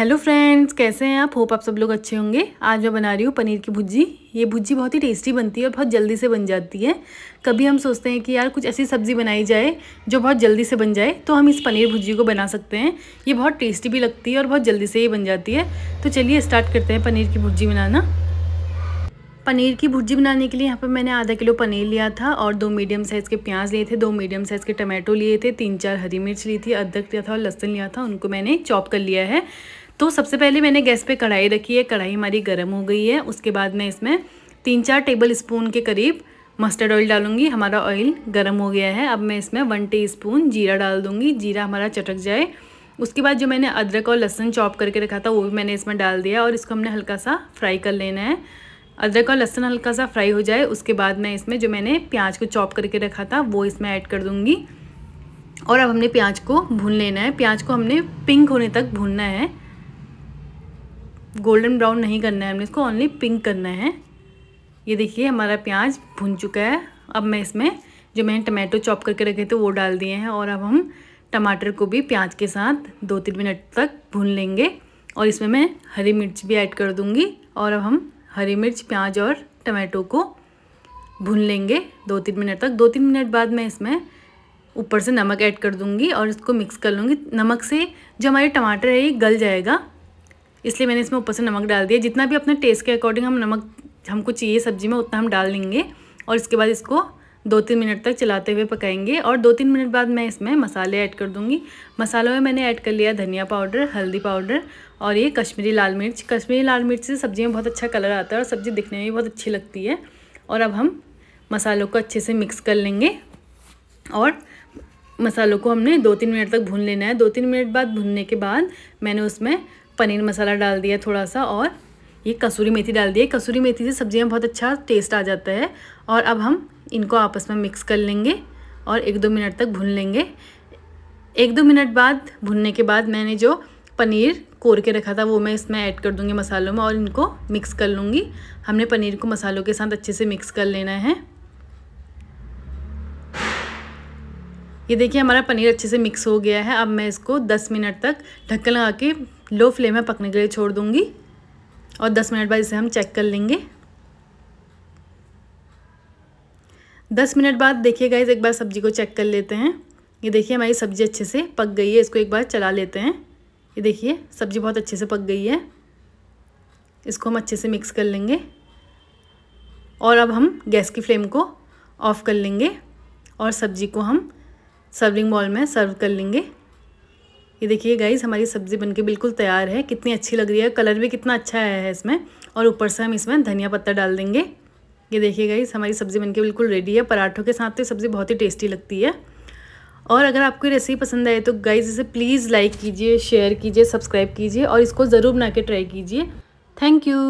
hello friends कैसे हैं आप होप आप सब लोग अच्छे होंगे आज मैं बना रही हूँ पनीर की भुजी ये भुजी बहुत ही टेस्टी बनती है और बहुत जल्दी से बन जाती है कभी हम सोचते हैं कि यार कुछ ऐसी सब्ज़ी बनाई जाए जो बहुत जल्दी से बन जाए तो हम इस पनीर भुजी को बना सकते हैं ये बहुत टेस्टी भी लगती है और बहुत जल्दी से ये बन जाती है तो चलिए स्टार्ट करते हैं पनीर की भुजी बनाना पनीर की भुजी बनाने के लिए यहाँ पर मैंने आधा किलो पनीर लिया था और दो मीडियम साइज़ के प्याज लिए थे दो मीडियम साइज़ के टमाटो लिए थे तीन चार हरी मिर्च ली थी अदरक लिया था और लहसुन लिया था उनको मैंने चॉप कर लिया है तो सबसे पहले मैंने गैस पे कढ़ाई रखी है कढ़ाई हमारी गर्म हो गई है उसके बाद मैं इसमें तीन चार टेबल स्पून के करीब मस्टर्ड ऑयल डालूंगी हमारा ऑयल गर्म हो गया है अब मैं इसमें वन टी जीरा डाल दूँगी जीरा हमारा चटक जाए उसके बाद जो मैंने अदरक और लहसुन चॉप करके रखा था वो भी मैंने इसमें डाल दिया और इसको हमने हल्का सा फ्राई कर लेना है अदरक और लहसुन हल्का सा फ्राई हो जाए उसके बाद मैं इसमें जो मैंने प्याज को चॉप करके रखा था वो इसमें ऐड कर दूँगी और अब हमने प्याज को भून लेना है प्याज को हमने पिंक होने तक भूनना है गोल्डन ब्राउन नहीं करना है हमने इसको ओनली पिंक करना है ये देखिए हमारा प्याज भुन चुका है अब मैं इसमें जो मैंने टमाटो चॉप करके रखे थे वो डाल दिए हैं और अब हम टमाटर को भी प्याज के साथ दो तीन मिनट तक भून लेंगे और इसमें मैं हरी मिर्च भी ऐड कर दूँगी और अब हम हरी मिर्च प्याज और टमाटो को भून लेंगे दो तीन मिनट तक दो तीन मिनट बाद मैं इसमें ऊपर से नमक ऐड कर दूँगी और इसको मिक्स कर लूँगी नमक से जो हमारे टमाटर है ये गल जाएगा इसलिए मैंने इसमें ऊपर से नमक डाल दिया जितना भी अपने टेस्ट के अकॉर्डिंग हम नमक हमको चाहिए सब्जी में उतना हम डाल लेंगे और इसके बाद इसको दो तीन मिनट तक चलाते हुए पकाएंगे और दो तीन मिनट बाद मैं इसमें मसाले ऐड कर दूंगी मसालों में मैंने ऐड कर लिया धनिया पाउडर हल्दी पाउडर और ये कश्मीरी लाल मिर्च कश्मीरी लाल मिर्च से सब्जी में बहुत अच्छा कलर आता है और सब्ज़ी दिखने में भी बहुत अच्छी लगती है और अब हम मसालों को अच्छे से मिक्स कर लेंगे और मसालों को हमने दो तीन मिनट तक भून लेना है दो तीन मिनट बाद भूनने के बाद मैंने उसमें पनीर मसाला डाल दिया थोड़ा सा और ये कसूरी मेथी डाल दिया कसूरी मेथी से सब्ज़ियाँ बहुत अच्छा टेस्ट आ जाता है और अब हम इनको आपस में मिक्स कर लेंगे और एक दो मिनट तक भून लेंगे एक दो मिनट बाद भुनने के बाद मैंने जो पनीर कोर के रखा था वो मैं इसमें ऐड कर दूँगी मसालों में और इनको मिक्स कर लूँगी हमने पनीर को मसालों के साथ अच्छे से मिक्स कर लेना है ये देखिए हमारा पनीर अच्छे से मिक्स हो गया है अब मैं इसको 10 मिनट तक ढक्कन लगा के लो फ्लेम में पकने के लिए छोड़ दूँगी और दस मिनट बाद इसे हम चेक कर लेंगे दस मिनट बाद देखिए गाइज एक बार सब्जी को चेक कर लेते हैं ये देखिए हमारी सब्ज़ी अच्छे से पक गई है इसको एक बार चला लेते हैं ये देखिए सब्ज़ी बहुत अच्छे से पक गई है इसको हम अच्छे से मिक्स कर लेंगे और अब हम गैस की फ्लेम को ऑफ़ कर लेंगे और सब्ज़ी को हम सर्विंग बॉल में सर्व कर लेंगे ये देखिए गाइज हमारी सब्ज़ी बनके बिल्कुल तैयार है कितनी अच्छी लग रही है कलर भी कितना अच्छा आया है इसमें और ऊपर से हम इसमें धनिया पत्ता डाल देंगे ये देखिए गाइस हमारी सब्ज़ी बनके बिल्कुल रेडी है पराठों के साथ तो सब्ज़ी बहुत ही टेस्टी लगती है और अगर आपको ये रेसिपी पसंद आए तो गाइज इसे प्लीज़ लाइक कीजिए शेयर कीजिए सब्सक्राइब कीजिए और इसको ज़रूर बना के ट्राई कीजिए थैंक यू